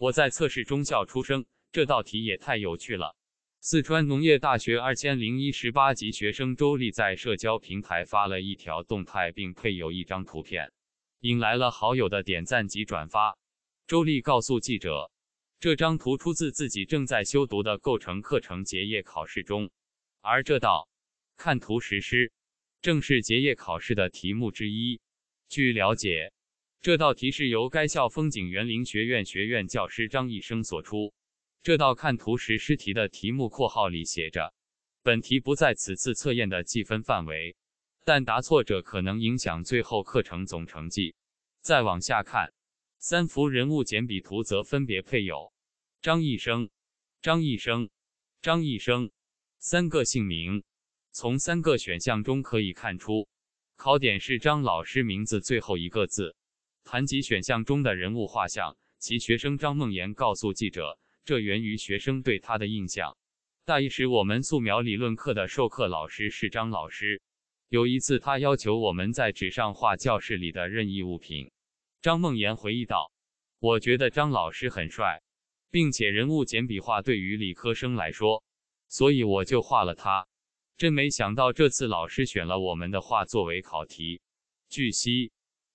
我在测试中校出生，这道题也太有趣了。四川农业大学2018级学生周丽在社交平台发了一条动态，并配有一张图片，引来了好友的点赞及转发。周丽告诉记者，这张图出自自己正在修读的构成课程结业考试中，而这道看图实施正是结业考试的题目之一。据了解。这道题是由该校风景园林学院学院教师张一生所出。这道看图识诗题的题目括号里写着：“本题不在此次测验的计分范围，但答错者可能影响最后课程总成绩。”再往下看，三幅人物简笔图则分别配有张一生、张一生、张一生三个姓名。从三个选项中可以看出，考点是张老师名字最后一个字。谈及选项中的人物画像，其学生张梦妍告诉记者：“这源于学生对他的印象。大一时，我们素描理论课的授课老师是张老师。有一次，他要求我们在纸上画教室里的任意物品。”张梦妍回忆道：“我觉得张老师很帅，并且人物简笔画对于理科生来说，所以我就画了他。真没想到，这次老师选了我们的画作为考题。”据悉。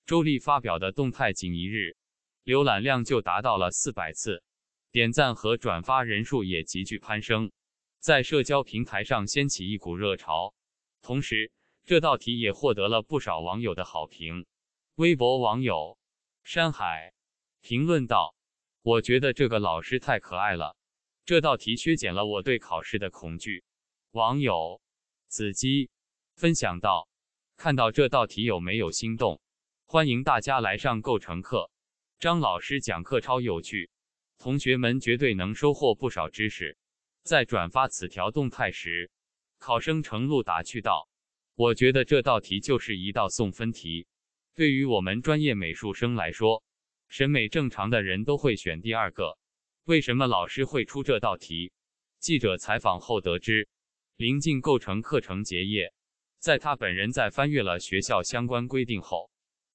周丽发表的动态仅一日，浏览量就达到了四百次，点赞和转发人数也急剧攀升，在社交平台上掀起一股热潮。同时，这道题也获得了不少网友的好评。微博网友山海评论道：“我觉得这个老师太可爱了，这道题削减了我对考试的恐惧。”网友子鸡分享道：“看到这道题有没有心动？”欢迎大家来上构成课，张老师讲课超有趣，同学们绝对能收获不少知识。在转发此条动态时，考生程璐打趣道：“我觉得这道题就是一道送分题，对于我们专业美术生来说，审美正常的人都会选第二个。为什么老师会出这道题？”记者采访后得知，临近构成课程结业，在他本人在翻阅了学校相关规定后。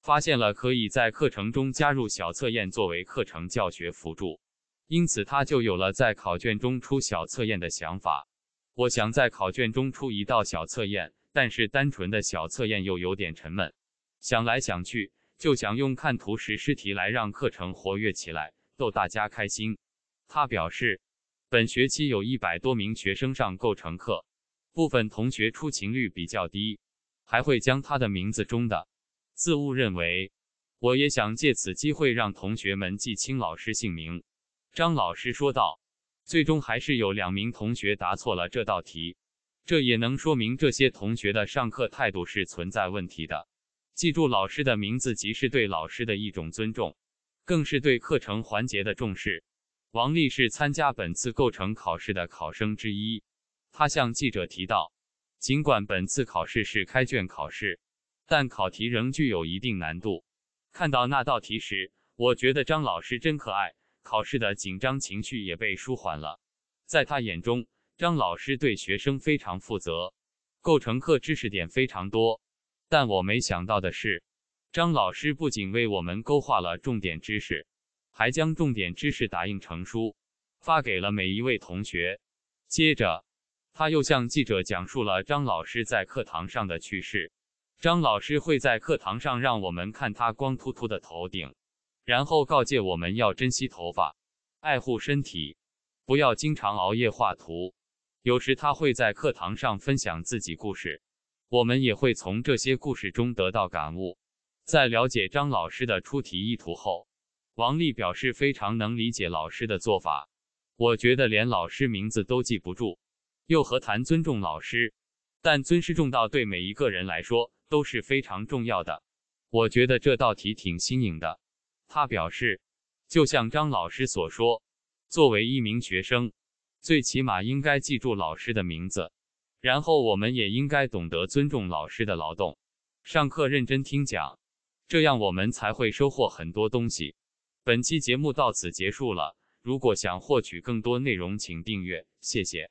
发现了可以在课程中加入小测验作为课程教学辅助，因此他就有了在考卷中出小测验的想法。我想在考卷中出一道小测验，但是单纯的小测验又有点沉闷。想来想去，就想用看图识尸题来让课程活跃起来，逗大家开心。他表示，本学期有一百多名学生上构成课，部分同学出勤率比较低，还会将他的名字中的。自误认为，我也想借此机会让同学们记清老师姓名。张老师说道：“最终还是有两名同学答错了这道题，这也能说明这些同学的上课态度是存在问题的。记住老师的名字，即是对老师的一种尊重，更是对课程环节的重视。”王丽是参加本次构成考试的考生之一，她向记者提到：“尽管本次考试是开卷考试。”但考题仍具有一定难度。看到那道题时，我觉得张老师真可爱，考试的紧张情绪也被舒缓了。在他眼中，张老师对学生非常负责。构成课知识点非常多，但我没想到的是，张老师不仅为我们勾画了重点知识，还将重点知识打印成书，发给了每一位同学。接着，他又向记者讲述了张老师在课堂上的趣事。张老师会在课堂上让我们看他光秃秃的头顶，然后告诫我们要珍惜头发，爱护身体，不要经常熬夜画图。有时他会在课堂上分享自己故事，我们也会从这些故事中得到感悟。在了解张老师的出题意图后，王丽表示非常能理解老师的做法。我觉得连老师名字都记不住，又何谈尊重老师？但尊师重道对每一个人来说。都是非常重要的。我觉得这道题挺新颖的。他表示，就像张老师所说，作为一名学生，最起码应该记住老师的名字，然后我们也应该懂得尊重老师的劳动，上课认真听讲，这样我们才会收获很多东西。本期节目到此结束了。如果想获取更多内容，请订阅，谢谢。